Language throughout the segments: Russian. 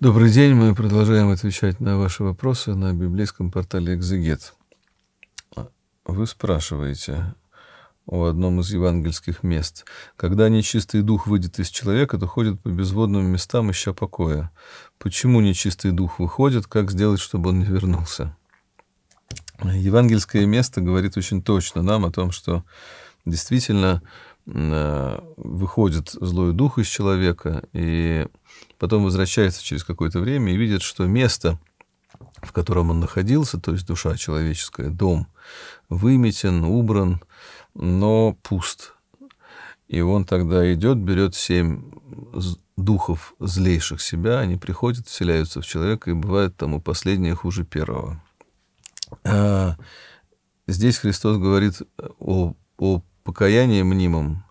Добрый день, мы продолжаем отвечать на ваши вопросы на библейском портале «Экзегет». Вы спрашиваете о одном из евангельских мест. «Когда нечистый дух выйдет из человека, то ходит по безводным местам, ища покоя. Почему нечистый дух выходит? Как сделать, чтобы он не вернулся?» Евангельское место говорит очень точно нам о том, что действительно Э, выходит злой дух из человека, и потом возвращается через какое-то время и видит, что место, в котором он находился, то есть душа человеческая, дом, выметен, убран, но пуст. И он тогда идет, берет семь духов злейших себя, они приходят, вселяются в человека, и бывает тому последнее хуже первого. Э, здесь Христос говорит о, о покаяние мнимом.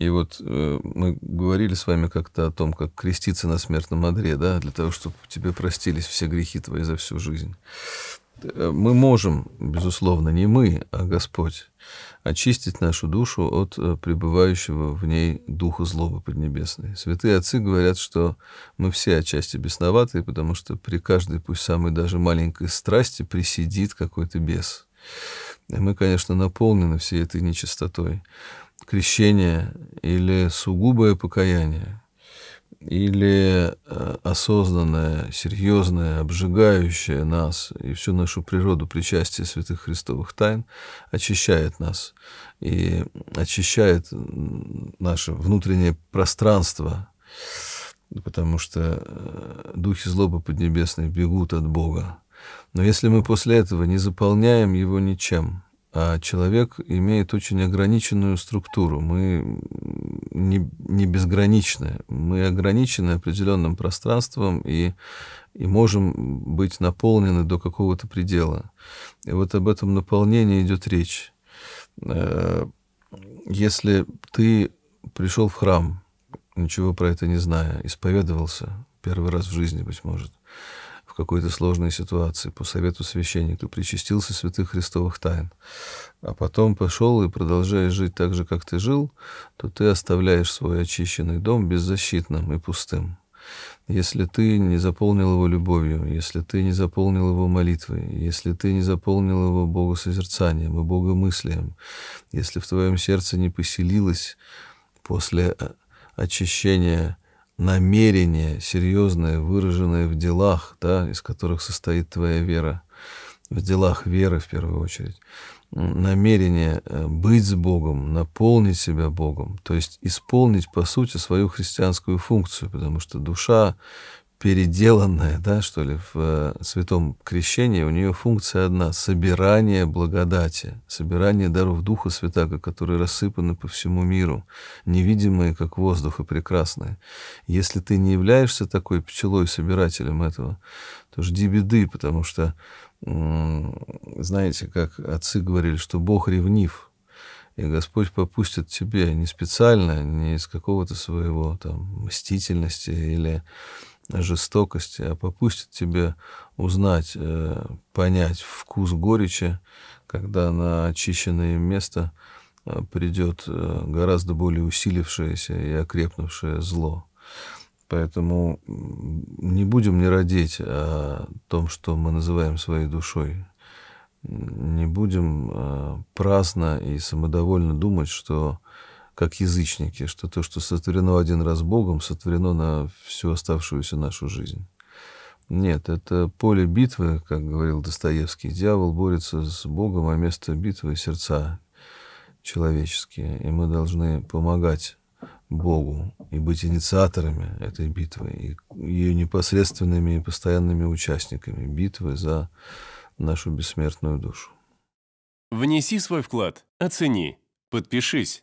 И вот э, мы говорили с вами как-то о том, как креститься на смертном одре, да, для того, чтобы тебе простились все грехи твои за всю жизнь. Э, мы можем, безусловно, не мы, а Господь, очистить нашу душу от э, пребывающего в ней духа злобы поднебесной. Святые отцы говорят, что мы все отчасти бесноватые, потому что при каждой, пусть самой даже маленькой страсти, присидит какой-то бес мы, конечно, наполнены всей этой нечистотой. Крещение или сугубое покаяние, или э, осознанное, серьезное, обжигающее нас и всю нашу природу причастие святых христовых тайн очищает нас и очищает наше внутреннее пространство, потому что э, духи злобы поднебесные бегут от Бога но если мы после этого не заполняем его ничем, а человек имеет очень ограниченную структуру. Мы не, не безграничны. Мы ограничены определенным пространством и, и можем быть наполнены до какого-то предела. И вот об этом наполнении идет речь. Э, если ты пришел в храм, ничего про это не зная, исповедовался первый раз в жизни, быть может, в какой-то сложной ситуации по совету священника, причастился святых христовых тайн, а потом пошел и продолжаешь жить так же, как ты жил, то ты оставляешь свой очищенный дом беззащитным и пустым. Если ты не заполнил его любовью, если ты не заполнил его молитвой, если ты не заполнил его богосозерцанием и богомыслием, если в твоем сердце не поселилось после очищения намерение серьезное, выраженное в делах, да, из которых состоит твоя вера, в делах веры в первую очередь, намерение э, быть с Богом, наполнить себя Богом, то есть исполнить, по сути, свою христианскую функцию, потому что душа переделанная, да, что ли, в э, Святом Крещении, у нее функция одна — собирание благодати, собирание даров Духа Святаго, которые рассыпаны по всему миру, невидимые, как воздух, и прекрасные. Если ты не являешься такой пчелой-собирателем этого, то жди беды, потому что, знаете, как отцы говорили, что Бог ревнив, и Господь попустит тебе не специально, не из какого-то своего там мстительности или жестокости, а попустит тебе узнать, э, понять вкус горечи, когда на очищенное место э, придет э, гораздо более усилившееся и окрепнувшее зло. Поэтому не будем не родить о том, что мы называем своей душой. Не будем праздно и самодовольно думать, что как язычники, что то, что сотворено один раз Богом, сотворено на всю оставшуюся нашу жизнь. Нет, это поле битвы, как говорил Достоевский. Дьявол борется с Богом, а место битвы — сердца человеческие. И мы должны помогать Богу и быть инициаторами этой битвы, и ее непосредственными и постоянными участниками битвы за нашу бессмертную душу. Внеси свой вклад, оцени, подпишись